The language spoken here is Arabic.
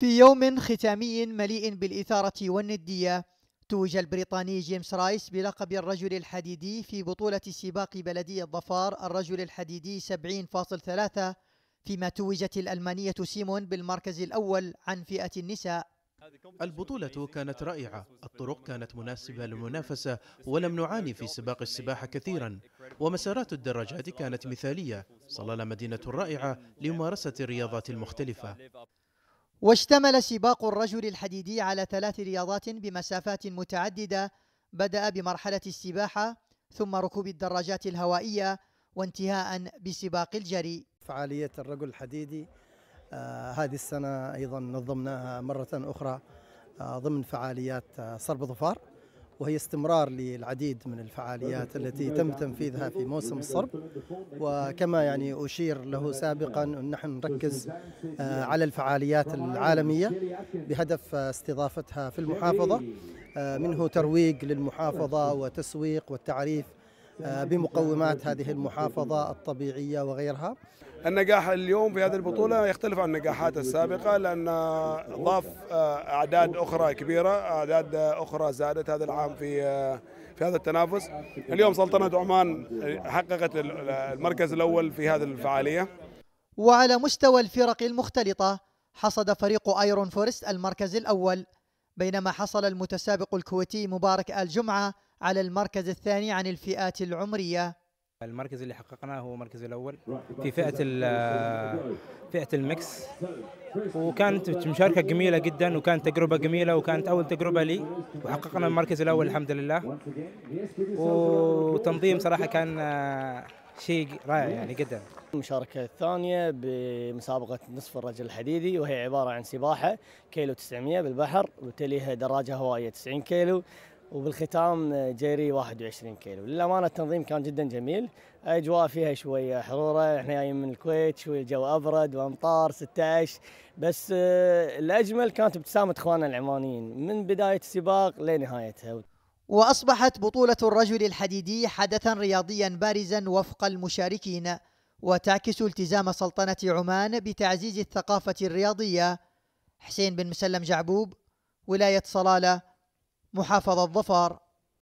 في يوم ختامي مليء بالإثارة والندية توج البريطاني جيمس رايس بلقب الرجل الحديدي في بطولة سباق بلدي الظفار الرجل الحديدي 70.3 فيما توجت الألمانية سيمون بالمركز الأول عن فئة النساء البطولة كانت رائعة الطرق كانت مناسبة للمنافسة ولم نعاني في سباق السباحة كثيرا ومسارات الدراجات كانت مثالية صلالة مدينة رائعة لممارسة الرياضات المختلفة واشتمل سباق الرجل الحديدي على ثلاث رياضات بمسافات متعددة بدأ بمرحلة السباحة ثم ركوب الدراجات الهوائية وانتهاء بسباق الجري فعالية الرجل الحديدي آه هذه السنة أيضا نظمناها مرة أخرى آه ضمن فعاليات آه صرب ظفار وهي استمرار للعديد من الفعاليات التي تم تنفيذها في موسم الصرب وكما يعني أشير له سابقا نحن نركز آه، على الفعاليات العالمية بهدف استضافتها في المحافظة آه، منه ترويج للمحافظة وتسويق والتعريف بمقومات هذه المحافظة الطبيعية وغيرها النجاح اليوم في هذه البطولة يختلف عن النجاحات السابقة لأن ضاف آه، أعداد أخرى كبيرة أعداد أخرى زادت هذا العام في آه، في هذا التنافس اليوم سلطنة عمان حققت المركز الأول في هذه الفعالية وعلى مستوى الفرق المختلطة حصد فريق ايرون فورست المركز الأول بينما حصل المتسابق الكويتي مبارك آل جمعة على المركز الثاني عن الفئات العمرية المركز اللي حققناه هو المركز الأول في فئة فئة المكس وكانت مشاركة جميلة جدا وكانت تجربة جميلة وكانت أول تجربة لي وحققنا المركز الأول الحمد لله وتنظيم صراحة كان آه، شيء رائع يعني جدا المشاركة الثانية بمسابقة نصف الرجل الحديدي وهي عبارة عن سباحة كيلو 900 بالبحر وتليها دراجة هوائية 90 كيلو وبالختام آه، جري 21 كيلو للامانه التنظيم كان جدا جميل اجواء فيها شويه حروره احنا جايين من الكويت شويه الجو ابرد وامطار 16 بس آه، الاجمل كانت ابتسامه اخواننا العمانيين من بدايه السباق لنهايتها واصبحت بطوله الرجل الحديدي حدثا رياضيا بارزا وفق المشاركين وتعكس التزام سلطنه عمان بتعزيز الثقافه الرياضيه حسين بن مسلم جعبوب ولايه صلاله محافظة ظفار